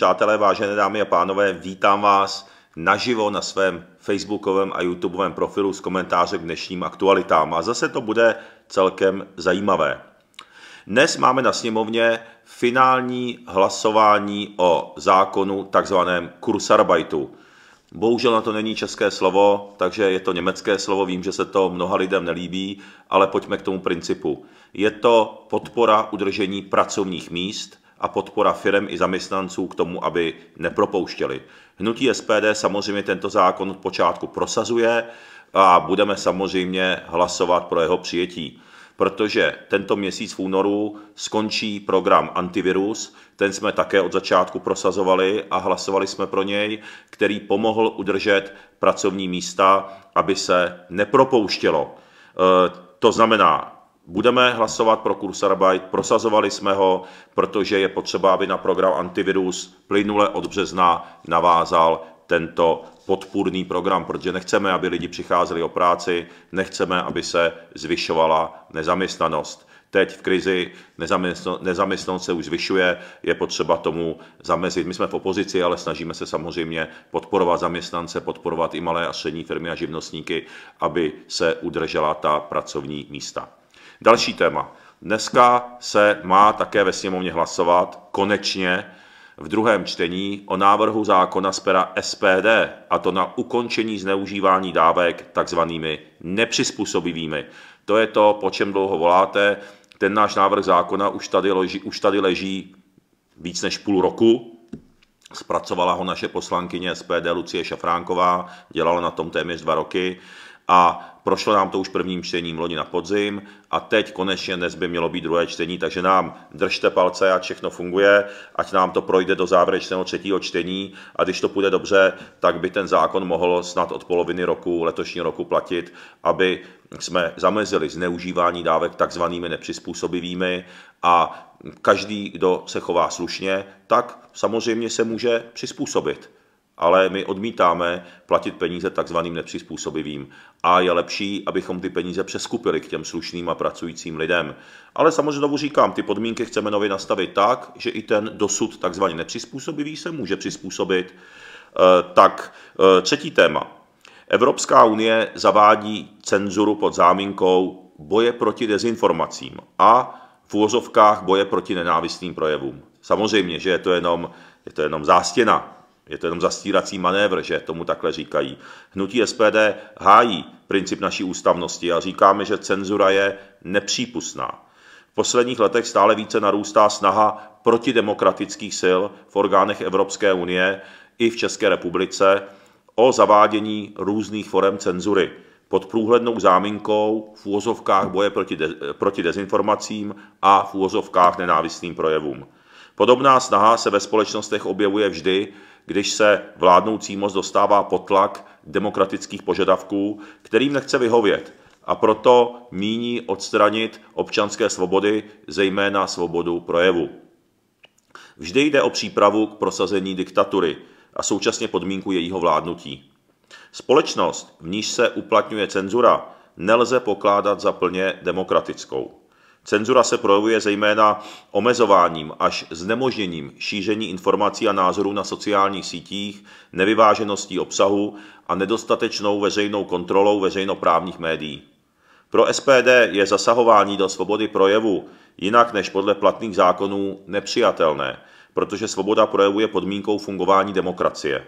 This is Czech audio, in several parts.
Přátelé, vážené dámy a pánové, vítám vás naživo na svém facebookovém a youtubeovém profilu s komentáře k dnešním aktualitám. A zase to bude celkem zajímavé. Dnes máme na sněmovně finální hlasování o zákonu takzvaném Kursarbeitu. Bohužel na to není české slovo, takže je to německé slovo, vím, že se to mnoha lidem nelíbí, ale pojďme k tomu principu. Je to podpora udržení pracovních míst – a podpora firem i zaměstnanců k tomu, aby nepropouštěli. Hnutí SPD samozřejmě tento zákon od počátku prosazuje a budeme samozřejmě hlasovat pro jeho přijetí protože tento měsíc v únoru skončí program antivirus, ten jsme také od začátku prosazovali a hlasovali jsme pro něj, který pomohl udržet pracovní místa, aby se nepropouštělo. E, to znamená, Budeme hlasovat pro Kurzarbeit, prosazovali jsme ho, protože je potřeba, aby na program antivirus plynule od března navázal tento podpůrný program, protože nechceme, aby lidi přicházeli o práci, nechceme, aby se zvyšovala nezaměstnanost. Teď v krizi nezaměstnanost se už zvyšuje, je potřeba tomu zamezit. My jsme v opozici, ale snažíme se samozřejmě podporovat zaměstnance, podporovat i malé a střední firmy a živnostníky, aby se udržela ta pracovní místa. Další téma. Dneska se má také ve sněmovně hlasovat konečně v druhém čtení o návrhu zákona z pera SPD, a to na ukončení zneužívání dávek takzvanými nepřizpůsobivými. To je to, po čem dlouho voláte. Ten náš návrh zákona už tady leží, už tady leží víc než půl roku. Zpracovala ho naše poslankyně SPD Lucie Šafránková, dělala na tom téměř dva roky a prošlo nám to už prvním čtením loni na podzim a teď konečně dnes by mělo být druhé čtení, takže nám držte palce, ať všechno funguje, ať nám to projde do závěrečného třetího čtení a když to půjde dobře, tak by ten zákon mohl snad od poloviny roku, letošního roku platit, aby jsme zamezili zneužívání dávek takzvanými nepřizpůsobivými a každý, kdo se chová slušně, tak samozřejmě se může přizpůsobit ale my odmítáme platit peníze takzvaným nepřizpůsobivým. A je lepší, abychom ty peníze přeskupili k těm slušným a pracujícím lidem. Ale samozřejmě znovu říkám, ty podmínky chceme nově nastavit tak, že i ten dosud takzvaně nepřizpůsobivý se může přizpůsobit. Eh, tak eh, třetí téma. Evropská unie zavádí cenzuru pod záminkou boje proti dezinformacím a v úvozovkách boje proti nenávistným projevům. Samozřejmě, že je to jenom, je to jenom zástěna, je to jenom zastírací manévr, že tomu takhle říkají. Hnutí SPD hájí princip naší ústavnosti a říkáme, že cenzura je nepřípustná. V posledních letech stále více narůstá snaha protidemokratických sil v orgánech Evropské unie i v České republice o zavádění různých forem cenzury pod průhlednou záminkou v úvozovkách boje proti, de, proti dezinformacím a v úvozovkách nenávistným projevům. Podobná snaha se ve společnostech objevuje vždy, když se vládnoucí moc dostává pod tlak demokratických požadavků, kterým nechce vyhovět a proto míní odstranit občanské svobody, zejména svobodu projevu. Vždy jde o přípravu k prosazení diktatury a současně podmínku jejího vládnutí. Společnost, v níž se uplatňuje cenzura, nelze pokládat za plně demokratickou. Cenzura se projevuje zejména omezováním až znemožněním šíření informací a názorů na sociálních sítích, nevyvážeností obsahu a nedostatečnou veřejnou kontrolou veřejnoprávních médií. Pro SPD je zasahování do svobody projevu jinak než podle platných zákonů nepřijatelné, protože svoboda projevu je podmínkou fungování demokracie.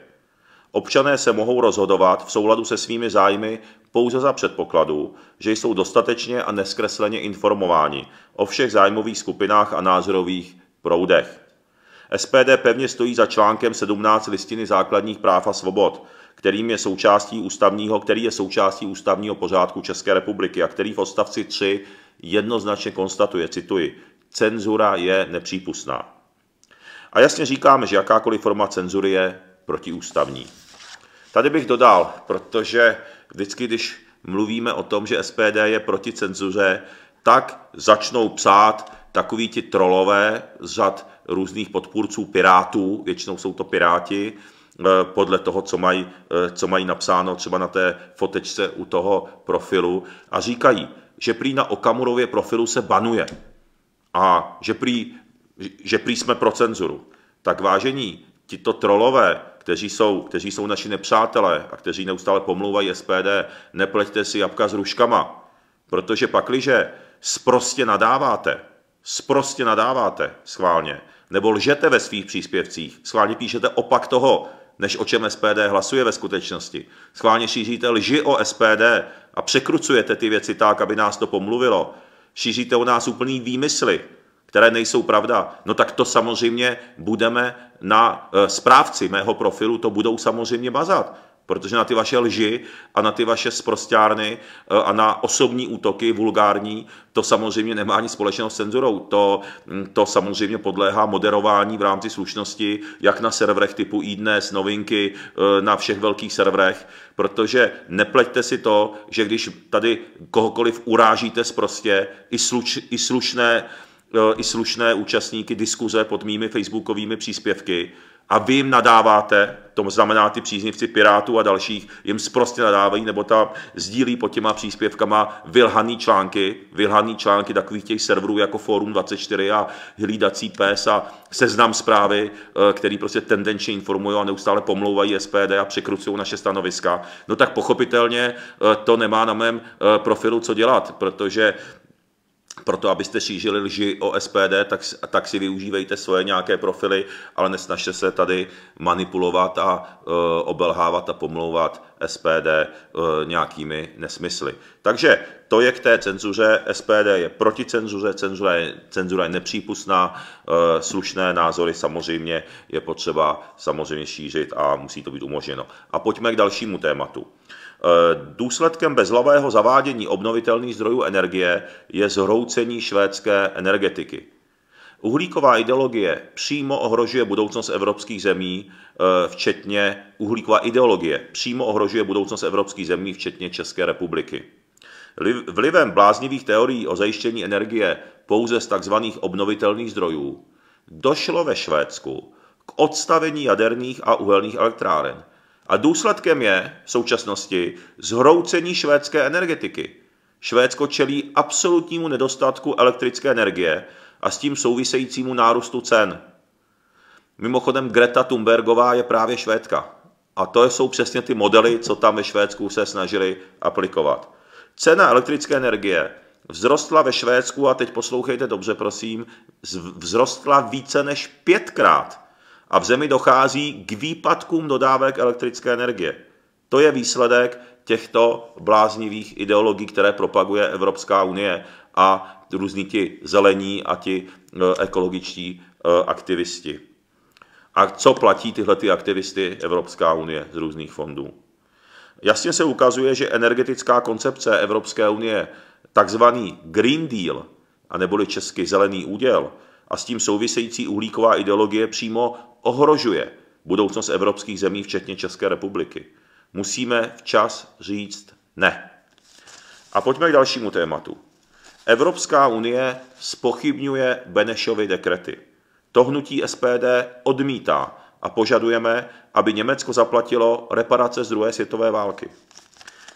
Občané se mohou rozhodovat v souladu se svými zájmy pouze za předpokladu, že jsou dostatečně a neskresleně informováni o všech zájmových skupinách a názorových proudech. SPD pevně stojí za článkem 17 listiny základních práv a svobod, kterým je součástí ústavního, který je součástí ústavního pořádku České republiky a který v odstavci 3 jednoznačně konstatuje, cituji, cenzura je nepřípustná. A jasně říkáme, že jakákoliv forma cenzury je protiústavní. Tady bych dodal, protože vždycky, když mluvíme o tom, že SPD je proti cenzuře, tak začnou psát takový ti trolové z řad různých podpůrců pirátů, většinou jsou to piráti, eh, podle toho, co mají, eh, co mají napsáno třeba na té fotečce u toho profilu a říkají, že prý na Okamurově profilu se banuje a že prý, že prý jsme pro cenzuru. Tak vážení, tito trolové kteří jsou, kteří jsou naši nepřátelé a kteří neustále pomlouvají SPD, nepleťte si jabka s ruškama, protože pakliže sprostě nadáváte, sprostě nadáváte schválně, nebo lžete ve svých příspěvcích, schválně píšete opak toho, než o čem SPD hlasuje ve skutečnosti. Schválně šíříte lži o SPD a překrucujete ty věci tak, aby nás to pomluvilo. Šíříte o nás úplný výmysly, které nejsou pravda, no tak to samozřejmě budeme na e, správci mého profilu, to budou samozřejmě bazat. Protože na ty vaše lži a na ty vaše sprostárny e, a na osobní útoky vulgární, to samozřejmě nemá ani společného s cenzurou. To, mm, to samozřejmě podléhá moderování v rámci slušnosti, jak na serverech typu iDnes, novinky, e, na všech velkých serverech, protože nepleťte si to, že když tady kohokoliv urážíte sprostě, i, sluč, i slušné E, i slušné účastníky diskuze pod mými facebookovými příspěvky a vy jim nadáváte, to znamená ty příznivci Pirátů a dalších, jim zprostě nadávají, nebo ta sdílí pod těma příspěvkama vylhaný články, vylhaný články takových těch serverů jako Forum 24 a Hlídací pes a seznam zprávy, e, který prostě tendenčně informují a neustále pomlouvají SPD a překrucují naše stanoviska. No tak pochopitelně e, to nemá na mém profilu co dělat, protože proto, abyste šířili lži o SPD, tak, tak si využívejte svoje nějaké profily, ale nesnažte se tady manipulovat a e, obelhávat a pomlouvat SPD eh, nějakými nesmysly. Takže to je k té cenzuře. SPD je proti cenzuře, cenzura je, cenzura je nepřípustná, eh, slušné názory samozřejmě je potřeba samozřejmě šířit a musí to být umožněno. A pojďme k dalšímu tématu. Eh, důsledkem bezhlavého zavádění obnovitelných zdrojů energie je zhroucení švédské energetiky. Uhlíková ideologie přímo ohrožuje budoucnost evropských zemí, eh, včetně uhlíková ideologie přímo ohrožuje budoucnost evropských zemí, včetně České republiky. Vlivem bláznivých teorií o zajištění energie pouze z tzv. obnovitelných zdrojů došlo ve Švédsku k odstavení jaderných a uhelných elektráren. A důsledkem je v současnosti zhroucení švédské energetiky. Švédsko čelí absolutnímu nedostatku elektrické energie a s tím souvisejícímu nárůstu cen. Mimochodem Greta Thunbergová je právě Švédka. A to jsou přesně ty modely, co tam ve Švédsku se snažili aplikovat. Cena elektrické energie vzrostla ve Švédsku, a teď poslouchejte dobře, prosím, vzrostla více než pětkrát. A v zemi dochází k výpadkům dodávek elektrické energie. To je výsledek těchto bláznivých ideologií, které propaguje Evropská unie a různí ti zelení a ti e, ekologičtí e, aktivisti. A co platí tyhle ty aktivisty Evropská unie z různých fondů? Jasně se ukazuje, že energetická koncepce Evropské unie, takzvaný Green Deal, a neboli česky zelený úděl, a s tím související uhlíková ideologie přímo ohrožuje budoucnost evropských zemí, včetně České republiky. Musíme včas říct ne. A pojďme k dalšímu tématu. Evropská unie spochybňuje Benešovy dekrety. To hnutí SPD odmítá a požadujeme, aby Německo zaplatilo reparace z druhé světové války.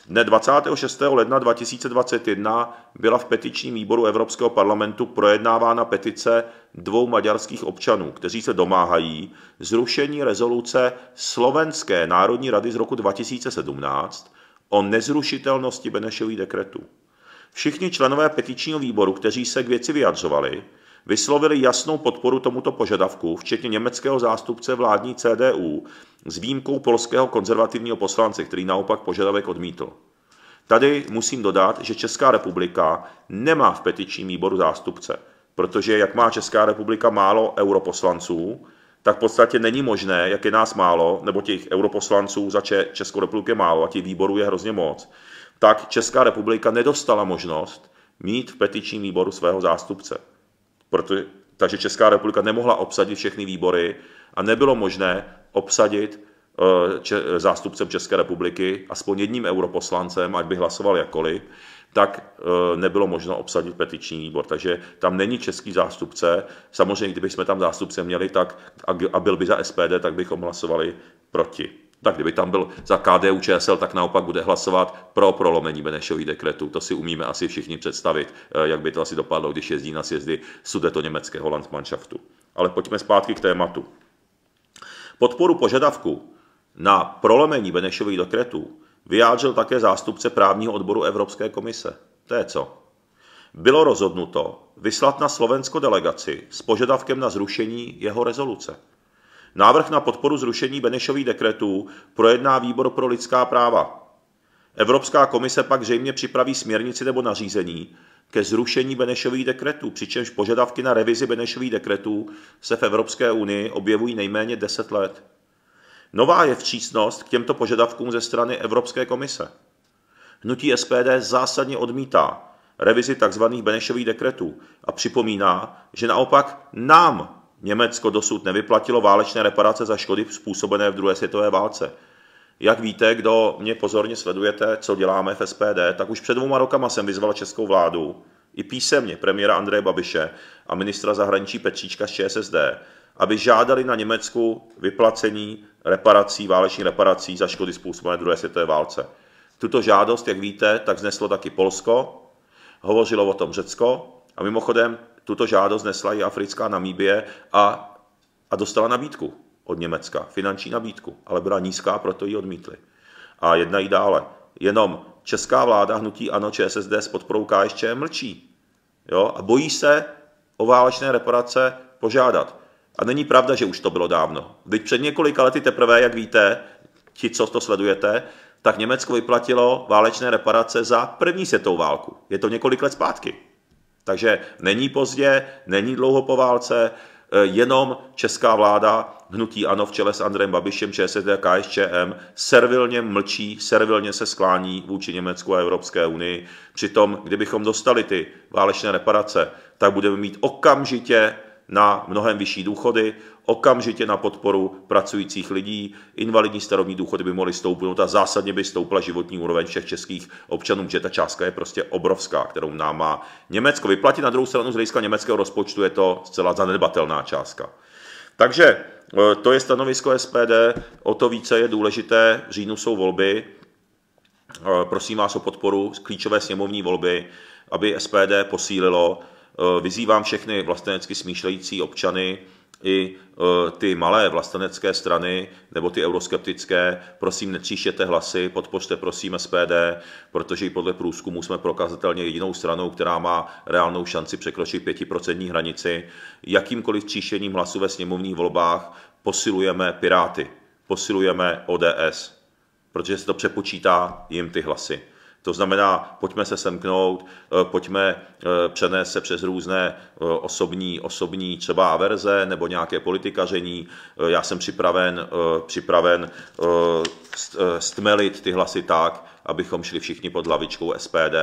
Dne 26. ledna 2021 byla v petičním výboru Evropského parlamentu projednávána petice dvou maďarských občanů, kteří se domáhají zrušení rezoluce Slovenské národní rady z roku 2017 o nezrušitelnosti Benešových dekretů. Všichni členové petičního výboru, kteří se k věci vyjadřovali, vyslovili jasnou podporu tomuto požadavku, včetně německého zástupce vládní CDU s výjimkou polského konzervativního poslance, který naopak požadavek odmítl. Tady musím dodat, že Česká republika nemá v petičním výboru zástupce, protože jak má Česká republika málo europoslanců, tak v podstatě není možné, jak je nás málo, nebo těch europoslanců za Českou republiku je málo a těch výborů je hrozně moc, tak Česká republika nedostala možnost mít v petičním výboru svého zástupce. Proto, takže Česká republika nemohla obsadit všechny výbory a nebylo možné obsadit eh, če, zástupcem České republiky, aspoň jedním europoslancem, ať by hlasoval jakkoliv, tak eh, nebylo možno obsadit petiční výbor. Takže tam není český zástupce. Samozřejmě, kdybychom tam zástupce měli tak, a byl by za SPD, tak bychom hlasovali proti tak kdyby tam byl za KDU ČSL, tak naopak bude hlasovat pro prolomení Benešových dekretů. To si umíme asi všichni představit, eh, jak by to asi dopadlo, když jezdí na sjezdy sudeto německého Landsmannschaftu. Ale pojďme zpátky k tématu. Podporu požadavku na prolomení Benešových dekretů vyjádřil také zástupce právního odboru Evropské komise. To je co? Bylo rozhodnuto vyslat na Slovensko delegaci s požadavkem na zrušení jeho rezoluce. Návrh na podporu zrušení Benešových dekretů projedná Výbor pro lidská práva. Evropská komise pak zřejmě připraví směrnici nebo nařízení ke zrušení Benešových dekretů, přičemž požadavky na revizi Benešových dekretů se v Evropské unii objevují nejméně 10 let. Nová je vstřícnost k těmto požadavkům ze strany Evropské komise. Hnutí SPD zásadně odmítá revizi tzv. Benešových dekretů a připomíná, že naopak nám Německo dosud nevyplatilo válečné reparace za škody způsobené v druhé světové válce. Jak víte, kdo mě pozorně sledujete, co děláme v SPD, tak už před dvouma rokama jsem vyzval českou vládu i písemně premiéra Andreje Babiše a ministra zahraničí Petříčka z ČSSD, aby žádali na Německu vyplacení reparací, válečných reparací za škody způsobené druhé světové válce. Tuto žádost, jak víte, tak zneslo taky Polsko, hovořilo o tom Řecko a mimochodem tuto žádost nesla i africká Namíbie a, a dostala nabídku od Německa, finanční nabídku, ale byla nízká, proto ji odmítli. A jedna i dále. Jenom česká vláda hnutí ANO ČSSD s podporou KSČ mlčí. Jo? A bojí se o válečné reparace požádat. A není pravda, že už to bylo dávno. Teď před několika lety teprve, jak víte, ti, co to sledujete, tak Německo vyplatilo válečné reparace za první světovou válku. Je to několik let zpátky. Takže není pozdě, není dlouho po válce, eh, jenom česká vláda, hnutí ANO v čele s Andrem Babišem, ČSSD a KSČM, servilně mlčí, servilně se sklání vůči Německu a Evropské unii. Přitom, kdybychom dostali ty válečné reparace, tak budeme mít okamžitě na mnohem vyšší důchody, okamžitě na podporu pracujících lidí, invalidní starobní důchody by mohly stoupnout a zásadně by stoupla životní úroveň všech českých občanů, že ta částka je prostě obrovská, kterou nám má Německo vyplatit. Na druhou stranu z hlediska německého rozpočtu je to zcela zanedbatelná částka. Takže eh, to je stanovisko SPD, o to více je důležité, v říjnu jsou volby, eh, prosím vás o podporu klíčové sněmovní volby, aby SPD posílilo Eh, vyzývám všechny vlastenecky smýšlející občany i eh, ty malé vlastenecké strany nebo ty euroskeptické, prosím netříštěte hlasy, podpořte prosím SPD, protože i podle průzkumu jsme prokazatelně jedinou stranou, která má reálnou šanci překročit 5% hranici. Jakýmkoliv tříštěním hlasu ve sněmovních volbách posilujeme Piráty, posilujeme ODS, protože se to přepočítá jim ty hlasy. To znamená, pojďme se semknout, eh, pojďme eh, přenést se přes různé eh, osobní, osobní třeba averze nebo nějaké politikaření. Já jsem připraven, připraven stmelit ty hlasy tak, abychom šli všichni pod hlavičkou SPD.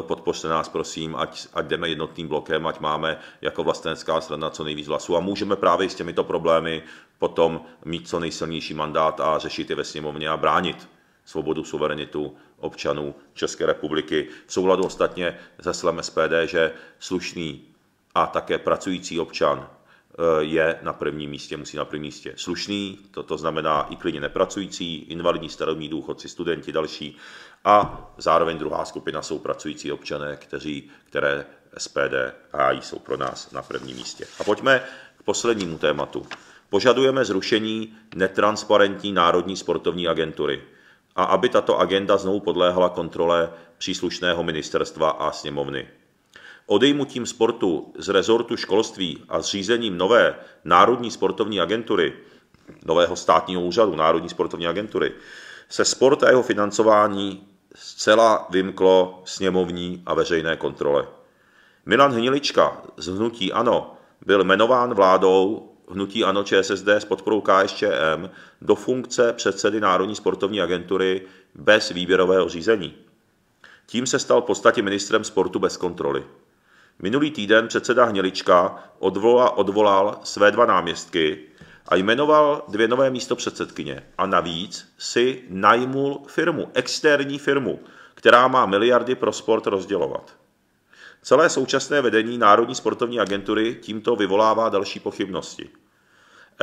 Podpořte nás, prosím, ať, ať jdeme jednotným blokem, ať máme jako vlastenecká strana co nejvíc hlasů a můžeme právě s těmito problémy potom mít co nejsilnější mandát a řešit je ve sněmovně a bránit svobodu, suverenitu občanů České republiky. V souladu ostatně se slem SPD, že slušný a také pracující občan eh, je na prvním místě, musí na prvním místě slušný, to, to znamená i klidně nepracující, invalidní, starovní důchodci, studenti, další. A zároveň druhá skupina jsou pracující občané, kteří, které SPD hájí, jsou pro nás na prvním místě. A pojďme k poslednímu tématu. Požadujeme zrušení netransparentní Národní sportovní agentury a aby tato agenda znovu podléhala kontrole příslušného ministerstva a sněmovny. Odejmutím sportu z rezortu školství a zřízením nové Národní sportovní agentury, nového státního úřadu Národní sportovní agentury, se sport a jeho financování zcela vymklo sněmovní a veřejné kontrole. Milan Hnilička z Hnutí Ano byl jmenován vládou hnutí ANO ČSSD s podporou KSČM do funkce předsedy Národní sportovní agentury bez výběrového řízení. Tím se stal v podstatě ministrem sportu bez kontroly. Minulý týden předseda Hnělička odvolal, odvolal své dva náměstky a jmenoval dvě nové místo předsedkyně. A navíc si najmul firmu, externí firmu, která má miliardy pro sport rozdělovat. Celé současné vedení Národní sportovní agentury tímto vyvolává další pochybnosti.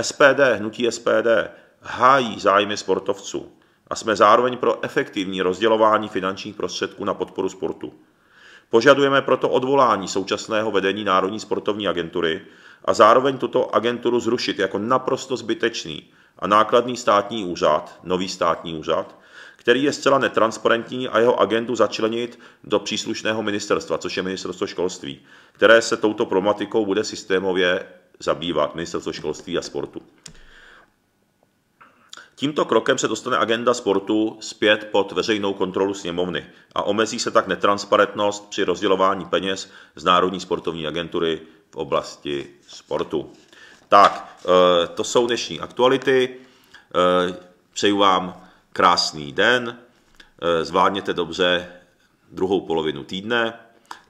SPD, hnutí SPD, hájí zájmy sportovců a jsme zároveň pro efektivní rozdělování finančních prostředků na podporu sportu. Požadujeme proto odvolání současného vedení Národní sportovní agentury a zároveň tuto agenturu zrušit jako naprosto zbytečný a nákladný státní úřad, nový státní úřad, který je zcela netransparentní a jeho agendu začlenit do příslušného ministerstva, což je ministerstvo školství, které se touto problematikou bude systémově zabývat, ministerstvo školství a sportu. Tímto krokem se dostane agenda sportu zpět pod veřejnou kontrolu sněmovny a omezí se tak netransparentnost při rozdělování peněz z Národní sportovní agentury v oblasti sportu. Tak, eh, to jsou dnešní aktuality. Eh, přeju vám krásný den, eh, zvládněte dobře druhou polovinu týdne.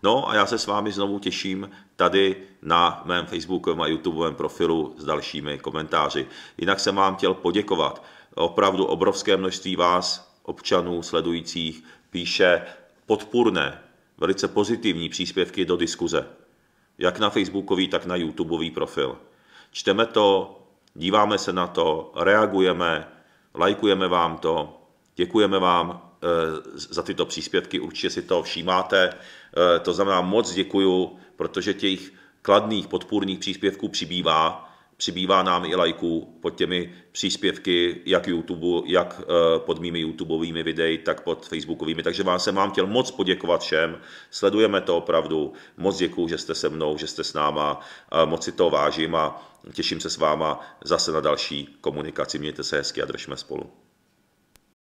No a já se s vámi znovu těším tady na mém Facebookovém a YouTubeovém profilu s dalšími komentáři. Jinak jsem vám chtěl poděkovat. Opravdu obrovské množství vás, občanů, sledujících, píše podpůrné, velice pozitivní příspěvky do diskuze. Jak na Facebookový, tak na YouTubeový profil. Čteme to, díváme se na to, reagujeme, lajkujeme vám to, děkujeme vám eh, za tyto příspěvky, určitě si to všímáte. Eh, to znamená, moc děkuju, protože těch kladných podpůrných příspěvků přibývá, přibývá nám i lajků pod těmi příspěvky, jak YouTube, jak eh, pod mými YouTubeovými videi, tak pod Facebookovými. Takže vám se mám chtěl moc poděkovat všem, sledujeme to opravdu, moc děkuju, že jste se mnou, že jste s náma, moc si to vážím a těším se s váma zase na další komunikaci. Mějte se hezky a držme spolu.